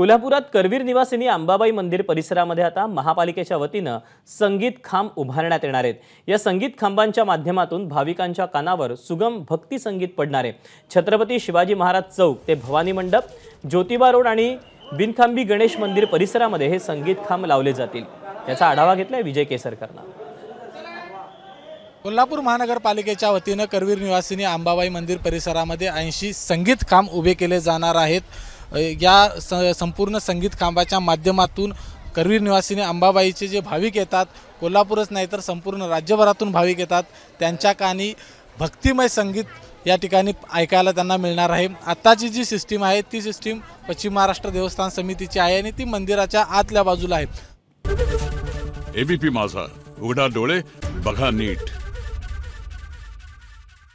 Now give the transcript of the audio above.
कोल्हापुरात करवीर निवासिनी अंबाबाई मंदिर परिसरामध्ये आता महापालिकेच्या वतीनं संगीत खांब उभारण्यात येणार आहेत या संगीत खांबांच्या माध्यमातून भाविकांच्या कानावर सुगम भक्ती संगीत पडणार आहे छत्रपती शिवाजी महाराज चौक ते भवानी मंडप ज्योतिबा रोड आणि बिनखांबी गणेश मंदिर परिसरामध्ये हे संगीत खांब लावले जातील याचा आढावा घेतलाय विजय केसरकरना कोल्हापूर महानगरपालिकेच्या वतीनं करवीर निवासिनी अंबाबाई मंदिर परिसरामध्ये ऐंशी संगीत खांब उभे केले जाणार आहेत या संपूर्ण संगीत खांबाच्या माध्यमातून करवीर निवासीने अंबाबाईचे जे भाविक येतात कोल्हापूरच नाही तर संपूर्ण राज्यभरातून भाविक येतात त्यांच्या कानी भक्तिमय संगीत या ठिकाणी ऐकायला त्यांना मिळणार आहे आत्ताची जी सिस्टीम आहे ती सिस्टीम पश्चिम महाराष्ट्र देवस्थान समितीची आहे आणि ती मंदिराच्या आतल्या बाजूला आहे एबीपी माझा उघडा डोळे बघा नीट